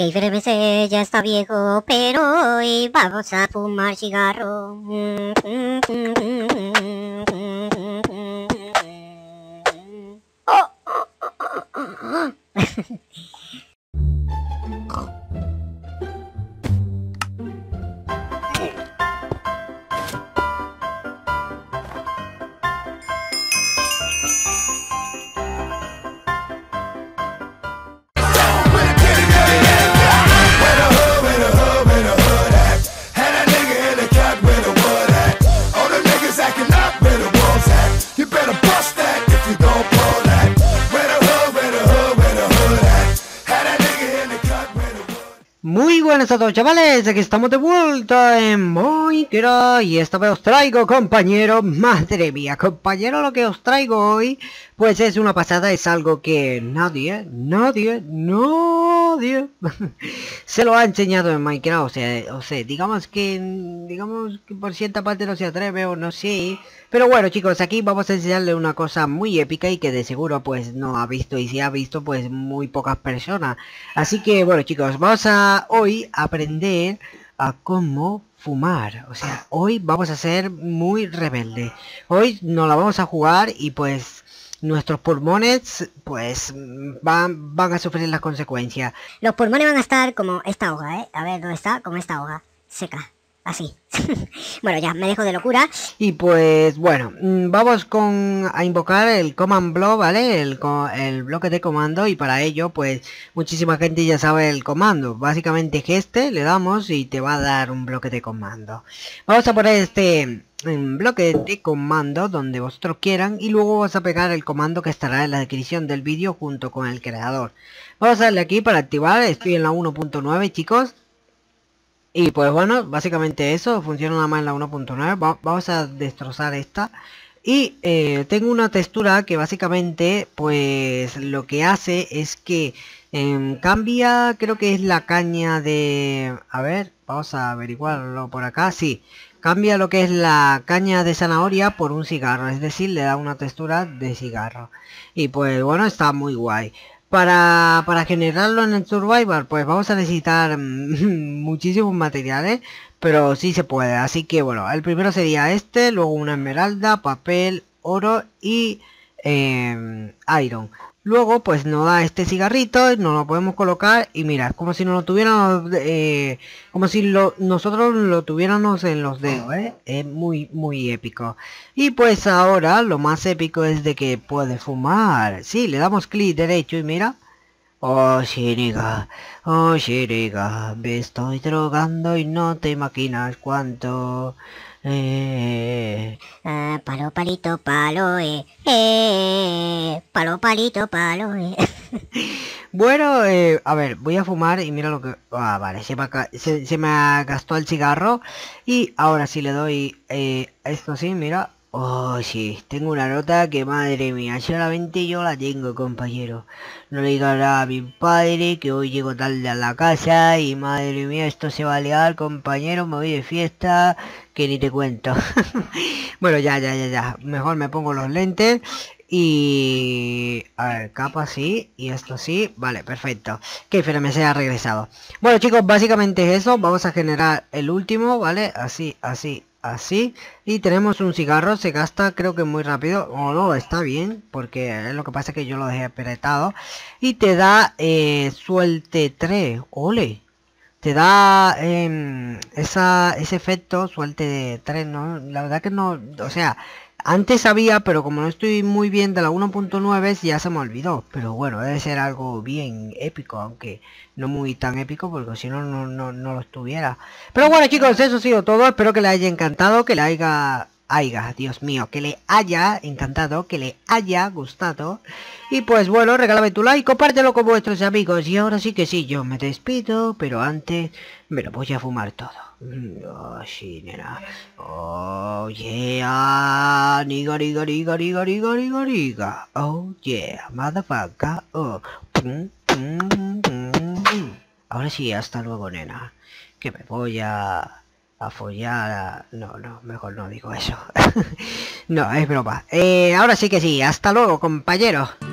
Keifer ya está viejo, pero hoy vamos a fumar cigarro. Oh, oh, oh, buenas a todos chavales, aquí estamos de vuelta en Minecraft Y esta vez os traigo compañero, madre mía, compañero lo que os traigo hoy pues es una pasada, es algo que nadie, nadie, nadie se lo ha enseñado en Minecraft. O sea, o sea, digamos que, digamos que por cierta parte no se atreve o no sé. Pero bueno chicos, aquí vamos a enseñarle una cosa muy épica y que de seguro pues no ha visto y si ha visto pues muy pocas personas. Así que bueno chicos, vamos a hoy aprender a cómo fumar. O sea, hoy vamos a ser muy rebelde. Hoy nos la vamos a jugar y pues nuestros pulmones pues van, van a sufrir las consecuencias. Los pulmones van a estar como esta hoja, ¿eh? A ver, ¿dónde está? Como esta hoja, seca así. bueno, ya, me dejo de locura. Y pues bueno, mm, vamos con a invocar el command block, ¿vale? El, el, bloque de comando y para ello pues muchísima gente ya sabe el comando. Básicamente es este, le damos y te va a dar un bloque de comando. Vamos a poner este mm, bloque de comando donde vosotros quieran y luego vas a pegar el comando que estará en la descripción del vídeo junto con el creador. Vamos a darle aquí para activar, estoy en la 1.9 chicos. Y pues bueno, básicamente eso, funciona nada más en la 1.9, vamos a destrozar esta. Y eh, tengo una textura que básicamente pues lo que hace es que em, cambia, creo que es la caña de... A ver, vamos a averiguarlo por acá, sí. Cambia lo que es la caña de zanahoria por un cigarro, es decir, le da una textura de cigarro. Y pues bueno, está muy guay. Para, generarlo en el Survivor, pues vamos a necesitar mm, muchísimos materiales, pero sí se puede. Así que bueno, el primero sería este, luego una esmeralda, papel, oro y em, iron. Luego, pues nos da este cigarrito, nos lo podemos colocar y mira, como si no lo tuviéramos, eh, como si nosotros lo tuviéramos en los dedos, ¿eh? Es muy, muy épico. Y pues ahora lo más épico es de que puede fumar. si le damos clic derecho y mira, Oh shiriga, oh shiriga, me estoy drogando y no te imaginas cuánto. Eh, eh, eh, eh palo palito palo, eh. eh palo palito palo, bueno, a ver, voy a fumar y mira lo que... Ah, vale, se me, se me gastó el cigarro y ahora sí le doy esto sí, mira, Oh, sí, tengo una nota que madre mía, solamente yo la tengo, compañero. No le nada a mi padre que hoy llego tarde a la casa y madre mía, esto se va a liar, compañero, me voy de fiesta, que ni te cuento. bueno, ya, ya, ya, ya. Mejor me pongo los lentes y... A ver, capa sí, y esto sí, vale, perfecto. Que me se ha regresado. Bueno chicos, básicamente es eso, vamos a generar el último, ¿vale? Así, así, así y tenemos un cigarro se gasta creo que muy rápido o no está bien porque lo que pasa es que yo lo dejé apretado y te da eh, suelte 3 ole te da em, esa, ese efecto suelte 3 no la verdad que no o sea antes sabía, pero como no estoy muy bien de la 1.9 ya se me olvidó. Pero bueno, debe ser algo bien épico, aunque no muy tan épico porque si no, no, no, lo estuviera. Pero bueno chicos, eso ha sido todo. Espero que les haya encantado, que les haya Aiga, Dios mío, que le haya encantado, que le haya gustado. Y pues bueno, regálame tu like, compártelo con vuestros amigos. Y ahora sí que sí, yo me despido, pero antes me lo voy a fumar todo. Oh, sí, nena. Oh, yeah. Niga, niga, niga, niga, niga, niga, niga. Oh, yeah. Motherfucker. Oh. Ahora sí, hasta luego, nena. Que me voy a a follar, No, no, mejor no digo eso. no, es broma. Eh, ahora sí que sí, hasta luego, compañero.